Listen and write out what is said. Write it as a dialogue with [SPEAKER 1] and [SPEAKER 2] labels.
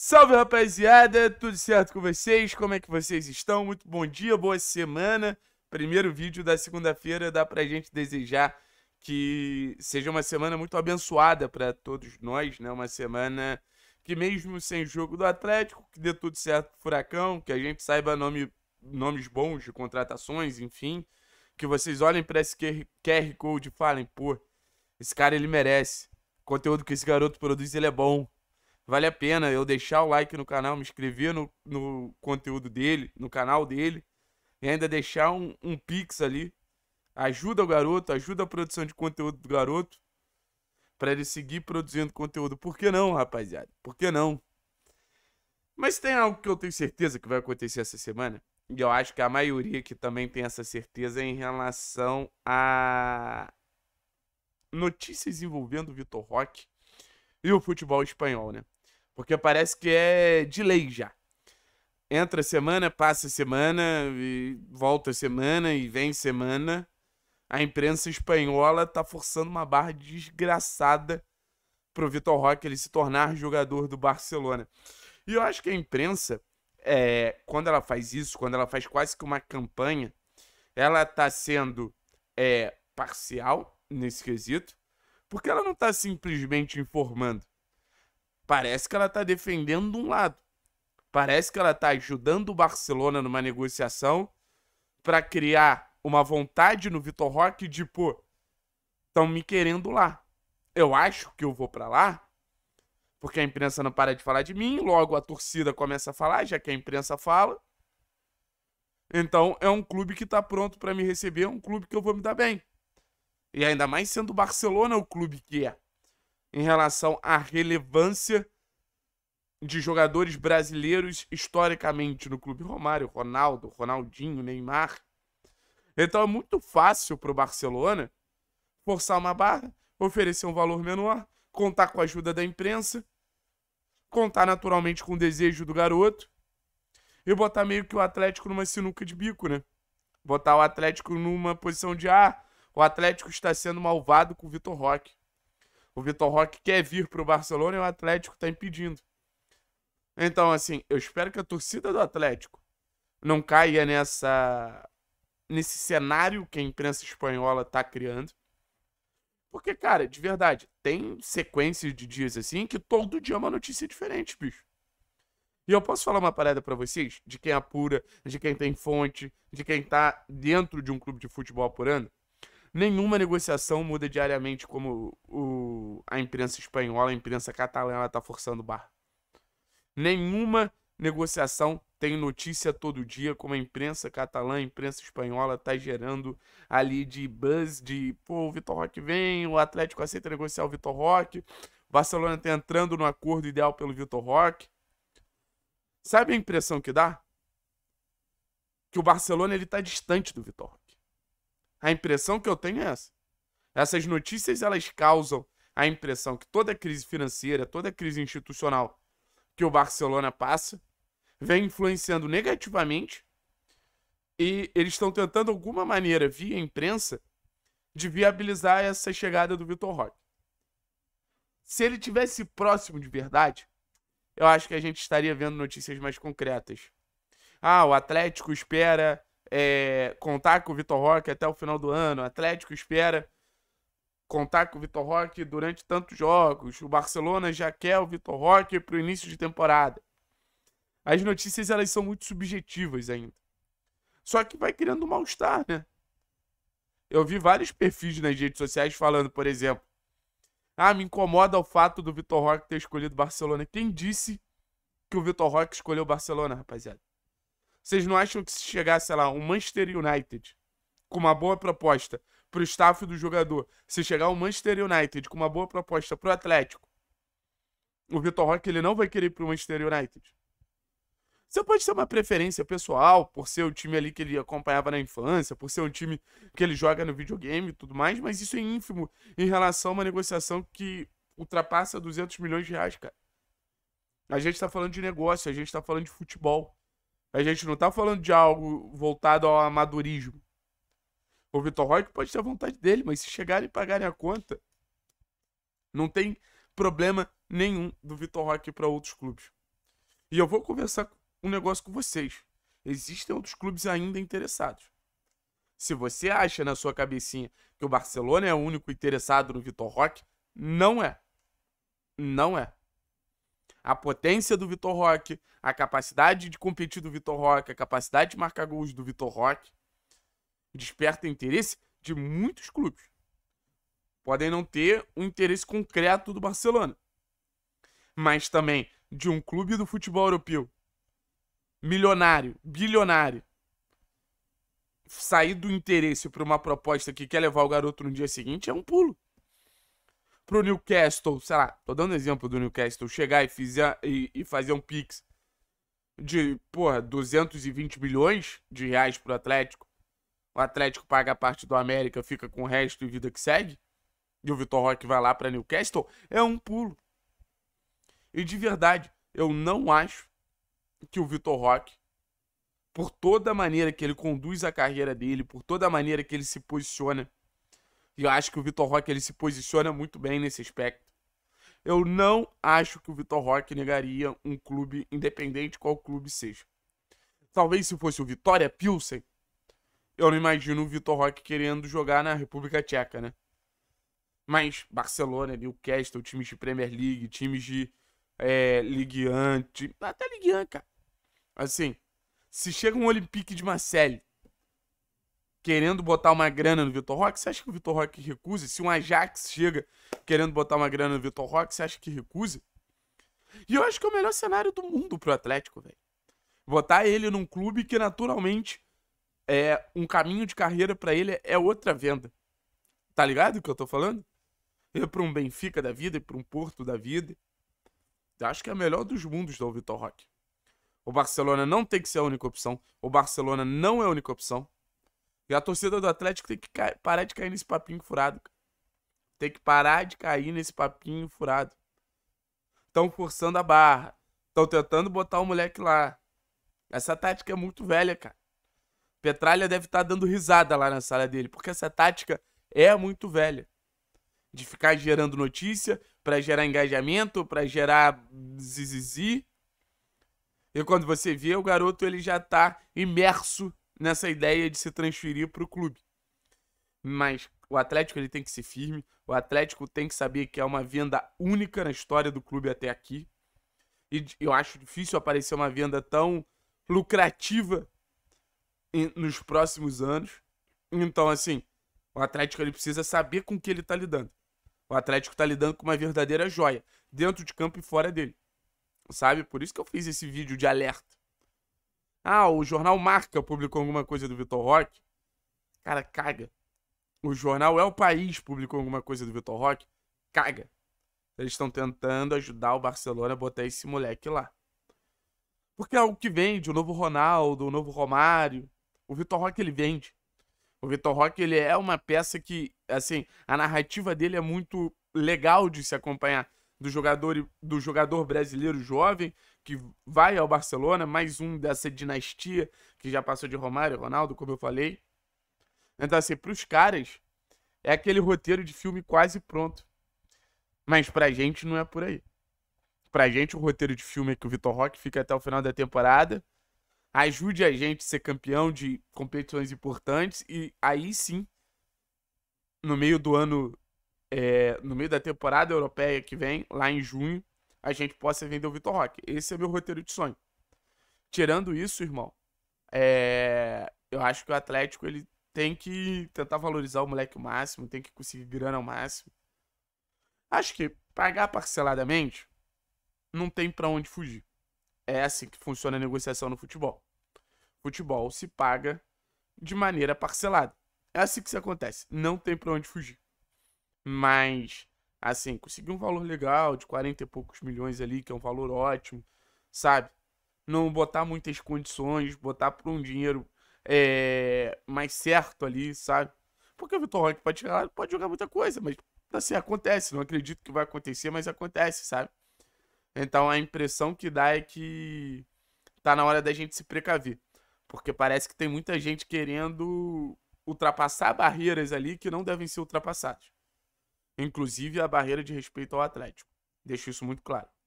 [SPEAKER 1] Salve rapaziada, tudo certo com vocês? Como é que vocês estão? Muito bom dia, boa semana. Primeiro vídeo da segunda-feira, dá pra gente desejar que seja uma semana muito abençoada para todos nós, né? Uma semana que mesmo sem jogo do Atlético, que dê tudo certo pro Furacão, que a gente saiba nome, nomes bons de contratações, enfim, que vocês olhem para esse QR Code e falem, pô, esse cara ele merece. O conteúdo que esse garoto produz, ele é bom Vale a pena eu deixar o like no canal, me inscrever no, no conteúdo dele, no canal dele. E ainda deixar um, um pix ali. Ajuda o garoto, ajuda a produção de conteúdo do garoto. para ele seguir produzindo conteúdo. Por que não, rapaziada? Por que não? Mas tem algo que eu tenho certeza que vai acontecer essa semana. E eu acho que a maioria que também tem essa certeza é em relação a notícias envolvendo o Vitor Roque e o futebol espanhol, né? Porque parece que é de lei já. Entra semana, passa semana, e volta semana e vem semana. A imprensa espanhola tá forçando uma barra desgraçada pro Vitor Roque ele se tornar jogador do Barcelona. E eu acho que a imprensa, é, quando ela faz isso, quando ela faz quase que uma campanha, ela tá sendo é, parcial nesse quesito, porque ela não tá simplesmente informando. Parece que ela está defendendo um lado. Parece que ela está ajudando o Barcelona numa negociação para criar uma vontade no Vitor Roque de, tipo, pô, estão me querendo lá. Eu acho que eu vou para lá, porque a imprensa não para de falar de mim, logo a torcida começa a falar, já que a imprensa fala. Então é um clube que está pronto para me receber, é um clube que eu vou me dar bem. E ainda mais sendo o Barcelona o clube que é em relação à relevância de jogadores brasileiros historicamente no clube Romário, Ronaldo, Ronaldinho, Neymar. Então é muito fácil para o Barcelona forçar uma barra, oferecer um valor menor, contar com a ajuda da imprensa, contar naturalmente com o desejo do garoto e botar meio que o Atlético numa sinuca de bico, né? Botar o Atlético numa posição de ah, o Atlético está sendo malvado com o Vitor Roque. O Vitor Roque quer vir para o Barcelona e o Atlético está impedindo. Então, assim, eu espero que a torcida do Atlético não caia nessa nesse cenário que a imprensa espanhola está criando. Porque, cara, de verdade, tem sequências de dias assim que todo dia é uma notícia diferente, bicho. E eu posso falar uma parada para vocês de quem apura, é de quem tem fonte, de quem tá dentro de um clube de futebol apurando? Nenhuma negociação muda diariamente como o, a imprensa espanhola, a imprensa ela está forçando o bar. Nenhuma negociação tem notícia todo dia como a imprensa catalã, a imprensa espanhola está gerando ali de buzz de, pô, o Vitor Roque vem, o Atlético aceita negociar o Vitor Roque, o Barcelona está entrando no acordo ideal pelo Vitor Roque. Sabe a impressão que dá? Que o Barcelona ele tá distante do Vitor. A impressão que eu tenho é essa. Essas notícias elas causam a impressão que toda crise financeira, toda crise institucional que o Barcelona passa vem influenciando negativamente e eles estão tentando alguma maneira via imprensa de viabilizar essa chegada do Vitor Roque. Se ele tivesse próximo de verdade, eu acho que a gente estaria vendo notícias mais concretas. Ah, o Atlético espera é, contar com o Vitor Roque até o final do ano. O Atlético espera contar com o Vitor Roque durante tantos jogos. O Barcelona já quer o Vitor Roque para o início de temporada. As notícias elas são muito subjetivas ainda. Só que vai criando mal-estar, né? Eu vi vários perfis nas redes sociais falando, por exemplo, ah, me incomoda o fato do Vitor Roque ter escolhido Barcelona. Quem disse que o Vitor Roque escolheu Barcelona, rapaziada? Vocês não acham que se chegar, sei lá, um Manchester United com uma boa proposta pro staff do jogador, se chegar um Manchester United com uma boa proposta pro Atlético, o Vitor Roque ele não vai querer ir pro Manchester United. Você pode ter uma preferência pessoal por ser o time ali que ele acompanhava na infância, por ser um time que ele joga no videogame e tudo mais, mas isso é ínfimo em relação a uma negociação que ultrapassa 200 milhões de reais, cara. A gente tá falando de negócio, a gente tá falando de futebol. A gente não tá falando de algo voltado ao amadorismo. O Vitor Roque pode ter a vontade dele, mas se chegarem e pagarem a conta, não tem problema nenhum do Vitor Roque para outros clubes. E eu vou conversar um negócio com vocês. Existem outros clubes ainda interessados. Se você acha na sua cabecinha que o Barcelona é o único interessado no Vitor Roque, não é. Não é a potência do Vitor Roque, a capacidade de competir do Vitor Roque, a capacidade de marcar gols do Vitor Roque, desperta interesse de muitos clubes. Podem não ter o um interesse concreto do Barcelona, mas também de um clube do futebol europeu, milionário, bilionário, sair do interesse para uma proposta que quer levar o garoto no dia seguinte é um pulo pro Newcastle, sei lá, tô dando exemplo do Newcastle, chegar e, fizer, e, e fazer um Pix de, porra, 220 milhões de reais pro Atlético. O Atlético paga a parte do América, fica com o resto e vida que segue. E o Vitor Roque vai lá para Newcastle. É um pulo. E de verdade, eu não acho que o Vitor Roque, por toda a maneira que ele conduz a carreira dele, por toda a maneira que ele se posiciona, e eu acho que o Vitor Roque ele se posiciona muito bem nesse aspecto. Eu não acho que o Vitor Roque negaria um clube, independente qual clube seja. Talvez se fosse o Vitória Pilsen, eu não imagino o Vitor Roque querendo jogar na República Tcheca, né? Mas Barcelona, Newcastle, times de Premier League, times de é, Ligue 1, time... até Ligue 1, cara. Assim, se chega um Olympique de Marseille querendo botar uma grana no Vitor Roque, você acha que o Vitor Roque recusa? Se um Ajax chega querendo botar uma grana no Vitor Roque, você acha que recuse? E eu acho que é o melhor cenário do mundo pro Atlético, velho. Botar ele num clube que naturalmente é um caminho de carreira para ele é outra venda. Tá ligado o que eu tô falando? Ir pra um Benfica da vida, ir pra um Porto da vida. Eu acho que é o melhor dos mundos do Vitor Roque. O Barcelona não tem que ser a única opção. O Barcelona não é a única opção. E a torcida do Atlético tem que parar de cair nesse papinho furado. Tem que parar de cair nesse papinho furado. Estão forçando a barra. Estão tentando botar o moleque lá. Essa tática é muito velha, cara. Petralha deve estar tá dando risada lá na sala dele, porque essa tática é muito velha. De ficar gerando notícia, para gerar engajamento, para gerar zizizi. E quando você vê, o garoto ele já tá imerso nessa ideia de se transferir para o clube. Mas o Atlético ele tem que ser firme, o Atlético tem que saber que é uma venda única na história do clube até aqui. E eu acho difícil aparecer uma venda tão lucrativa nos próximos anos. Então, assim, o Atlético ele precisa saber com que ele está lidando. O Atlético está lidando com uma verdadeira joia, dentro de campo e fora dele. Sabe? Por isso que eu fiz esse vídeo de alerta. Ah, o jornal Marca publicou alguma coisa do Vitor Roque. Cara, caga. O jornal É o País publicou alguma coisa do Vitor Roque. Caga. Eles estão tentando ajudar o Barcelona a botar esse moleque lá. Porque é algo que vende, o novo Ronaldo, o novo Romário. O Vitor Roque, ele vende. O Vitor Roque, ele é uma peça que, assim, a narrativa dele é muito legal de se acompanhar do jogador, do jogador brasileiro jovem que vai ao Barcelona, mais um dessa dinastia que já passou de Romário e Ronaldo, como eu falei. Então, assim, para os caras, é aquele roteiro de filme quase pronto. Mas para a gente não é por aí. Para a gente, o roteiro de filme é que o Vitor Roque fica até o final da temporada, ajude a gente a ser campeão de competições importantes e aí sim, no meio do ano é, no meio da temporada europeia que vem, lá em junho, a gente possa vender o Vitor Roque. Esse é meu roteiro de sonho. Tirando isso, irmão, é, eu acho que o Atlético ele tem que tentar valorizar o moleque o máximo, tem que conseguir grana ao máximo. Acho que pagar parceladamente não tem para onde fugir. É assim que funciona a negociação no futebol. Futebol se paga de maneira parcelada. É assim que isso acontece, não tem para onde fugir. Mas, assim, conseguir um valor legal de 40 e poucos milhões ali, que é um valor ótimo, sabe? Não botar muitas condições, botar por um dinheiro é, mais certo ali, sabe? Porque o Vitor Roque pode jogar pode jogar muita coisa, mas assim, acontece. Não acredito que vai acontecer, mas acontece, sabe? Então a impressão que dá é que tá na hora da gente se precaver. Porque parece que tem muita gente querendo ultrapassar barreiras ali que não devem ser ultrapassadas inclusive a barreira de respeito ao Atlético. Deixo isso muito claro.